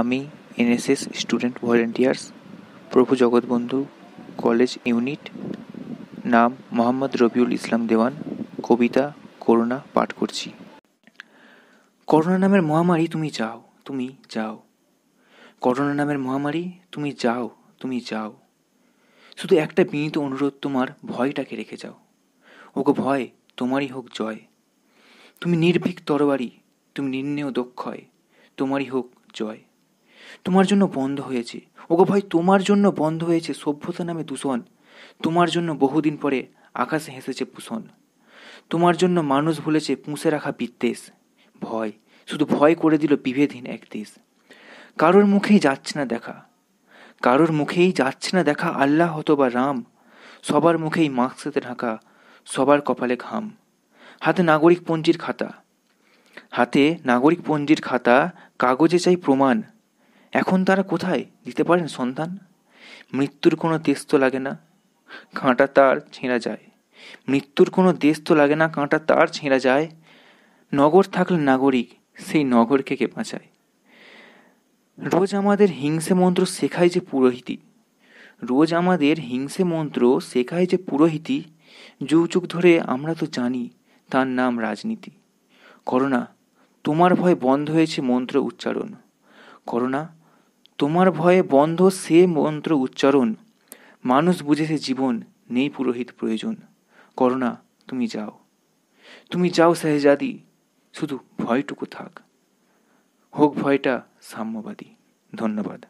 আমি NSS student volunteers প্রভু Jagatbandhu college unit নাম মোহাম্মদ রবিউল ইসলাম দেওয়ান কবিতা করোনা পাঠ করছি করোনা নামের মহামারী তুমি যাও তুমি যাও করোনা নামের মহামারী তুমি যাও তুমি যাও শুধু একটা বিনীত অনুরোধ তোমার ভয়টাকে রেখে যাও ওকে ভয় তোমারই হোক জয় তুমি নির্ভীক তরবারি তুমি নির্ণেয় দক্ষয় তোমারই হোক জয় তোমার জন্য বন্ধ হয়েছে ওগো ভাই তোমার জন্য বন্ধ হয়েছে সভ্যতা নামে দূষণ তোমার জন্য বহুদিন পরে আকাশে হেসেছে ভূষণ তোমার জন্য মানুষ ভুলেছে পুঁষে রাখা বিদ্বেষ ভয় শুধু ভয় করে দিল বিভেদহীন এক দেশ কারোর মুখেই যাচ্ছে না দেখা কারোর মুখেই যাচ্ছে না দেখা আল্লাহ বা রাম সবার মুখেই মাস্কতে ঢাকা সবার কপালে ঘাম হাতে নাগরিক পঞ্জির খাতা হাতে নাগরিক পঞ্জির খাতা কাগজে চাই প্রমাণ এখন তারা কোথায় দিতে পারেন সন্তান মৃত্যুর কোনো দেশ তো লাগে না কাঁটা তার ছেঁড়া যায় মৃত্যুর কোনো দেশ তো লাগে না কাঁটা তার ছেঁড়া যায় নগর থাকলে নাগরিক সেই নগরকে কে বাঁচায় রোজ আমাদের হিংসে মন্ত্র শেখায় যে পুরোহিতি রোজ আমাদের হিংসে মন্ত্র শেখায় যে পুরোহিতি যুগ যুগ ধরে আমরা তো জানি তার নাম রাজনীতি করোনা তোমার ভয় বন্ধ হয়েছে মন্ত্র উচ্চারণ করোনা তোমার ভয়ে বন্ধ সে মন্ত্র উচ্চারণ মানুষ বুঝেছে জীবন নেই পুরোহিত প্রয়োজন করোনা তুমি যাও তুমি যাও সাহেজাদি শুধু ভয়টুকু থাক হোক ভয়টা সাম্যবাদী ধন্যবাদ